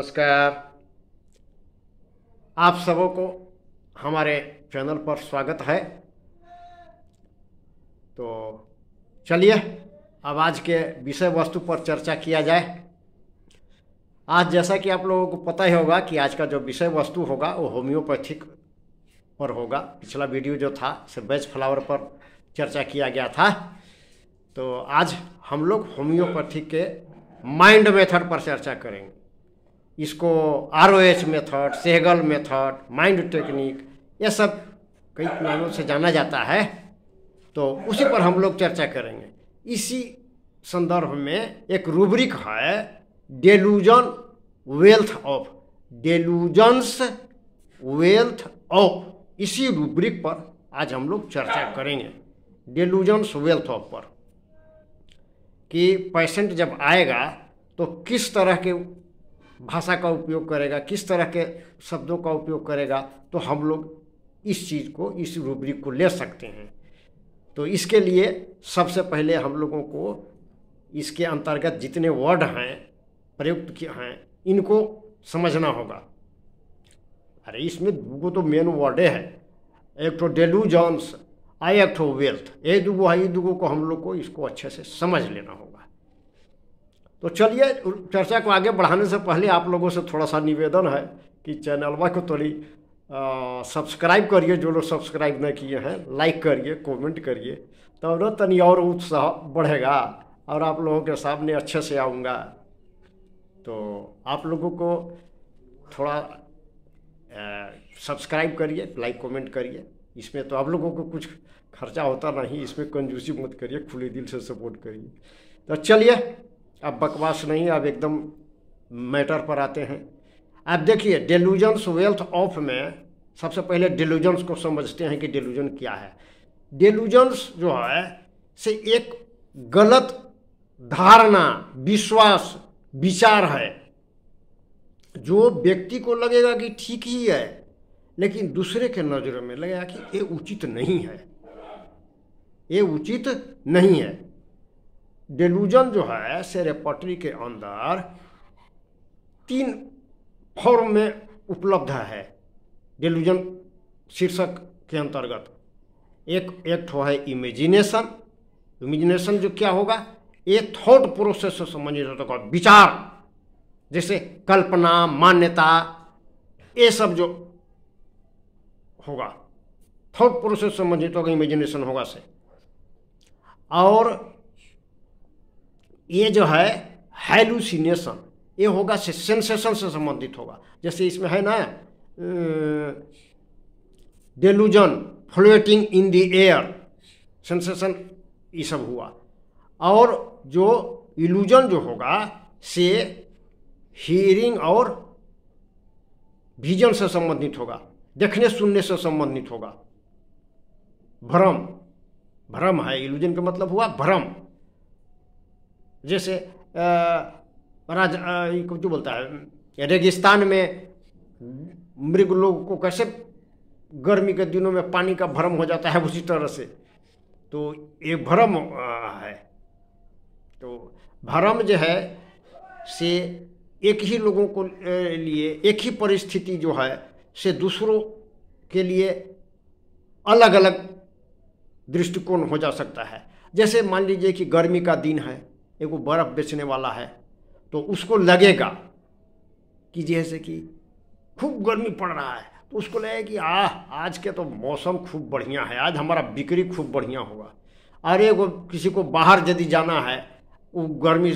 नमस्कार आप सबों को हमारे चैनल पर स्वागत है तो चलिए अब आज के विषय वस्तु पर चर्चा किया जाए आज जैसा कि आप लोगों को पता ही होगा कि आज का जो विषय वस्तु होगा वो होम्योपैथिक पर होगा पिछला वीडियो जो था से बेच फ्लावर पर चर्चा किया गया था तो आज हम लोग होम्योपैथिक के माइंड मेथड पर चर्चा करेंगे इसको R O H method Sehgal method mind technique ये सब कई नामों से जाना जाता है तो उसी पर हम लोग चर्चा करेंगे इसी संदर्भ में एक रूब्रिक है delusion wealth of delusions wealth of इसी रूब्रिक पर आज हम लोग चर्चा करेंगे डेलूजन्स वेल्थ ऑफ पर कि पेशेंट जब आएगा तो किस तरह के भाषा का उपयोग करेगा किस तरह के शब्दों का उपयोग करेगा तो हम लोग इस चीज़ को इस रूबरिक को ले सकते हैं तो इसके लिए सबसे पहले हम लोगों को इसके अंतर्गत जितने वर्ड हैं प्रयुक्त किए हैं इनको समझना होगा अरे इसमें दो तो मेन वर्डे है एक तो जॉन्स आई एक्ट वेल्थ ये दुगो है ये दुगो को हम लोग को इसको अच्छे से समझ लेना होगा तो चलिए चर्चा को आगे बढ़ाने से पहले आप लोगों से थोड़ा सा निवेदन है कि चैनलवा को थोड़ी सब्सक्राइब करिए जो लोग सब्सक्राइब नहीं किए हैं लाइक करिए कमेंट करिए तो न तनी और उत्साह बढ़ेगा और आप लोगों के सामने अच्छे से आऊँगा तो आप लोगों को थोड़ा सब्सक्राइब करिए लाइक कमेंट करिए इसमें तो आप लोगों को कुछ खर्चा होता नहीं इसमें कंजूसी मत करिए खुले दिल से सपोर्ट करिए तो चलिए अब बकवास नहीं अब एकदम मैटर पर आते हैं अब देखिए डेलूजन्स वेल्थ ऑफ में सबसे पहले डेलूजन्स को समझते हैं कि डेलूजन क्या है डेलूजन्स जो है से एक गलत धारणा विश्वास विचार है जो व्यक्ति को लगेगा कि ठीक ही है लेकिन दूसरे के नज़र में लगेगा कि ये उचित नहीं है ये उचित नहीं है डेलूजन जो है से पटरी के अंदर तीन फॉर्म में उपलब्ध है डेलूजन शीर्षक के अंतर्गत एक एक ठो है इमेजिनेशन इमेजिनेशन जो क्या होगा ये थॉट प्रोसेस से संबंधित होता है तो विचार जैसे कल्पना मान्यता ये सब जो होगा थॉट प्रोसेस संबंधित होगा इमेजिनेशन होगा से और ये जो है हेलुसिनेशन ये होगा से, सेंसेशन से संबंधित होगा जैसे इसमें है ना delusion floating in the air sensation ये सब हुआ और जो इल्यूजन जो होगा से हियरिंग और विजन से संबंधित होगा देखने सुनने से संबंधित होगा भ्रम भ्रम है इल्यूजन का मतलब हुआ भ्रम जैसे राज जो बोलता है रेगिस्तान में मृग लोग को कैसे गर्मी के दिनों में पानी का भ्रम हो जाता है उसी तरह से तो ये भ्रम है तो भ्रम जो है से एक ही लोगों को लिए एक ही परिस्थिति जो है से दूसरों के लिए अलग अलग दृष्टिकोण हो जा सकता है जैसे मान लीजिए कि गर्मी का दिन है एगो बर्फ़ बेचने वाला है तो उसको लगेगा कि जैसे कि खूब गर्मी पड़ रहा है तो उसको लगेगा कि आह आज के तो मौसम खूब बढ़िया है आज हमारा बिक्री खूब बढ़िया होगा अरे वो किसी को बाहर यदि जाना है वो गर्मी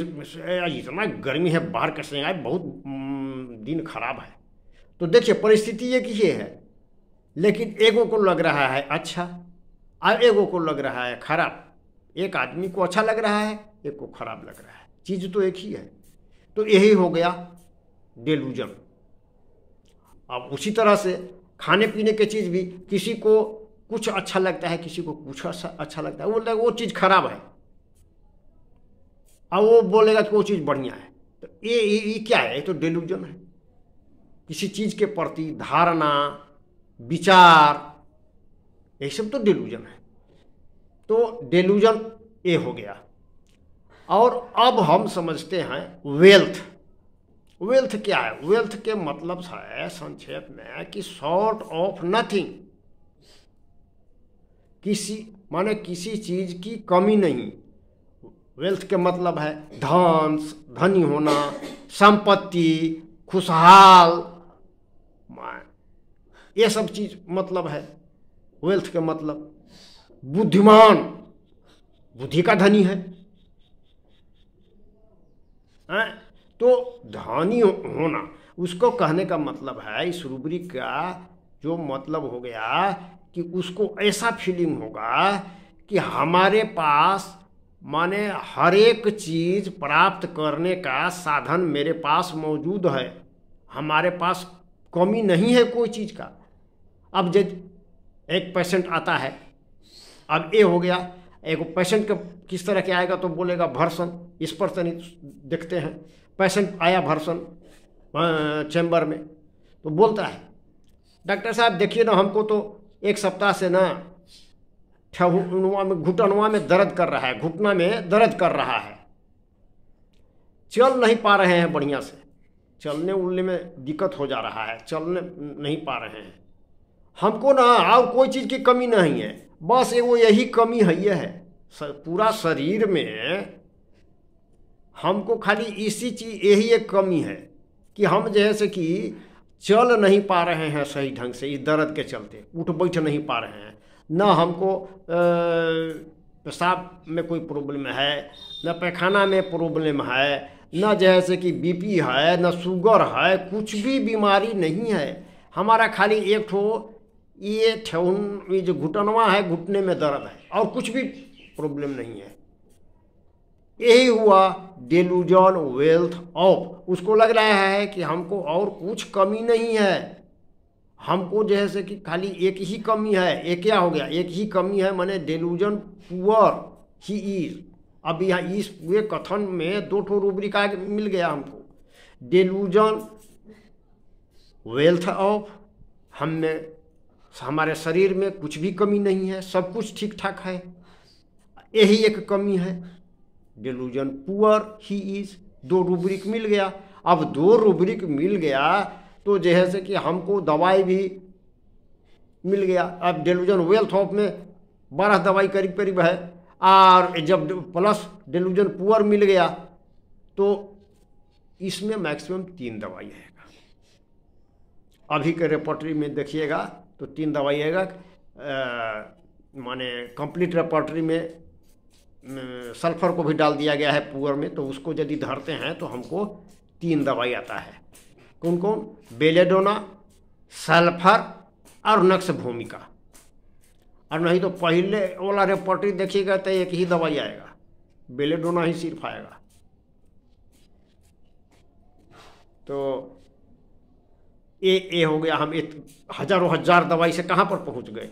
इतना गर्मी है बाहर कैसे आए बहुत हम्म, दिन खराब है तो देखिए परिस्थिति ये की है लेकिन एगो को लग रहा है अच्छा और एगो को लग रहा है खराब एक आदमी को अच्छा लग रहा है एक को खराब लग रहा है चीज़ तो एक ही है तो यही हो गया डेलूजन अब उसी तरह से खाने पीने की चीज़ भी किसी को कुछ अच्छा लगता है किसी को कुछ अच्छा, अच्छा लगता है वो लग, वो चीज़ खराब है अब वो बोलेगा कि वो चीज़ बढ़िया है तो ये ये क्या है ये तो डेलूजन है किसी चीज़ के प्रति धारणा विचार ये सब तो डेलूजन है तो डेलूजन ए हो गया और अब हम समझते हैं वेल्थ वेल्थ क्या है वेल्थ के मतलब है संक्षेप में कि शॉर्ट ऑफ नथिंग किसी माने किसी चीज की कमी नहीं वेल्थ के मतलब है धन धनी होना संपत्ति खुशहाल ये सब चीज मतलब है वेल्थ के मतलब बुद्धिमान बुद्धि का धनी है आ? तो धनी होना उसको कहने का मतलब है इस रूबरी का जो मतलब हो गया कि उसको ऐसा फीलिंग होगा कि हमारे पास माने हर एक चीज प्राप्त करने का साधन मेरे पास मौजूद है हमारे पास कमी नहीं है कोई चीज़ का अब जब एक पेशेंट आता है अब ए हो गया एक पेशेंट का किस तरह के आएगा तो बोलेगा भर्सन इस पर से नहीं देखते हैं पेशेंट आया भर्सन चैम्बर में तो बोलता है डॉक्टर साहब देखिए ना हमको तो एक सप्ताह से ना ठहुआ में घुटनवा में दर्द कर रहा है घुटना में दर्द कर रहा है चल नहीं पा रहे हैं बढ़िया से चलने उलने में दिक्कत हो जा रहा है चलने नहीं पा रहे हैं हमको ना और कोई चीज़ की कमी नहीं है बस एगो यही कमी है ये है पूरा शरीर में हमको खाली इसी चीज यही एक कमी है कि हम जैसे कि चल नहीं पा रहे हैं सही ढंग से इस दर्द के चलते उठ बैठ नहीं पा रहे हैं ना हमको पेशाब में कोई प्रॉब्लम है न पैखाना में प्रॉब्लम है न जैसे कि बीपी है न शुगर है कुछ भी बीमारी नहीं है हमारा खाली एक ठो ये ठेहुन ये जो घुटनवा है घुटने में दर्द है और कुछ भी प्रॉब्लम नहीं है यही हुआ डेलूजन वेल्थ ऑफ उसको लग रहा है कि हमको और कुछ कमी नहीं है हमको जैसे कि खाली एक ही कमी है एक क्या हो गया एक ही कमी है मैंने डेलूजन पुअर ही इज अब यहाँ इस पूरे कथन में दो ठो रूबरिका मिल गया हमको डेलूजन वेल्थ ऑफ हमने हमारे शरीर में कुछ भी कमी नहीं है सब कुछ ठीक ठाक है यही एक कमी है डिलूजन पुअर ही इज दो रूब्रिक मिल गया अब दो रूब्रिक मिल गया तो जैसे कि हमको दवाई भी मिल गया अब डिलूजन वेल्थ ऑफ में बारह दवाई करीब करीब है और जब प्लस डिलूजन पुअर मिल गया तो इसमें मैक्सिमम तीन दवाई है अभी के रिपोर्टरी में देखिएगा तो तीन दवाई आएगा माने कंप्लीट रेपॉर्टरी में सल्फर को भी डाल दिया गया है पुअर में तो उसको यदि धरते हैं तो हमको तीन दवाई आता है कौन कौन बेलेडोना सल्फर और नक्स भूमिका और नहीं तो पहले वाला रेपोर्टरी देखिएगा तो एक ही दवाई आएगा बेलेडोना ही सिर्फ आएगा तो ए ए हो गया हम एक हजारों हजार दवाई से कहाँ पर पहुँच गए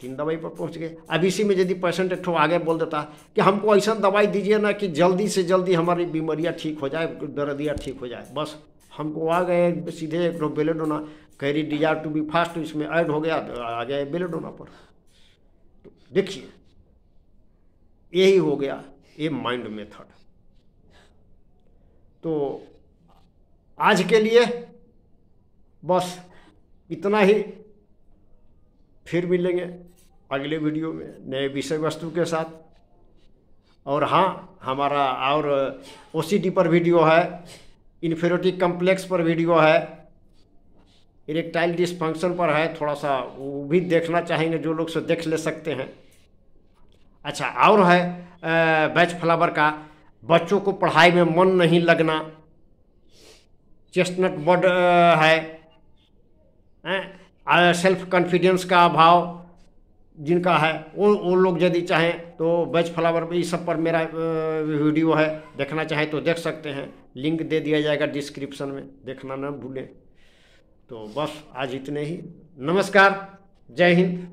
तीन दवाई पर पहुँच गए अब इसी में यदि पेशेंट एक आगे बोल देता कि हमको ऐसा दवाई दीजिए ना कि जल्दी से जल्दी हमारी बीमारियाँ ठीक हो जाए दर्दियाँ ठीक हो जाए बस हमको आ गए सीधे एक belladonna carry desire to be fast इसमें ऐड हो गया तो आ बेलेड बेलेडोना पर तो देखिए यही हो गया ये माइंड मेथड तो आज के लिए बस इतना ही फिर मिलेंगे अगले वीडियो में नए विषय वस्तु के साथ और हाँ हमारा और ओ पर वीडियो है इन्फेरोटिक कम्प्लेक्स पर वीडियो है इरेक्टाइल डिसफंक्शन पर है थोड़ा सा वो भी देखना चाहेंगे जो लोग से देख ले सकते हैं अच्छा और है बैच फ्लावर का बच्चों को पढ़ाई में मन नहीं लगना चेस्टनट बर्ड है हैं सेल्फ कॉन्फिडेंस का अभाव जिनका है वो वो लोग यदि चाहें तो बज फ्लावर ये इस सब पर मेरा वीडियो है देखना चाहें तो देख सकते हैं लिंक दे दिया जाएगा डिस्क्रिप्शन में देखना ना भूलें तो बस आज इतने ही नमस्कार जय हिंद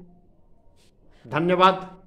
धन्यवाद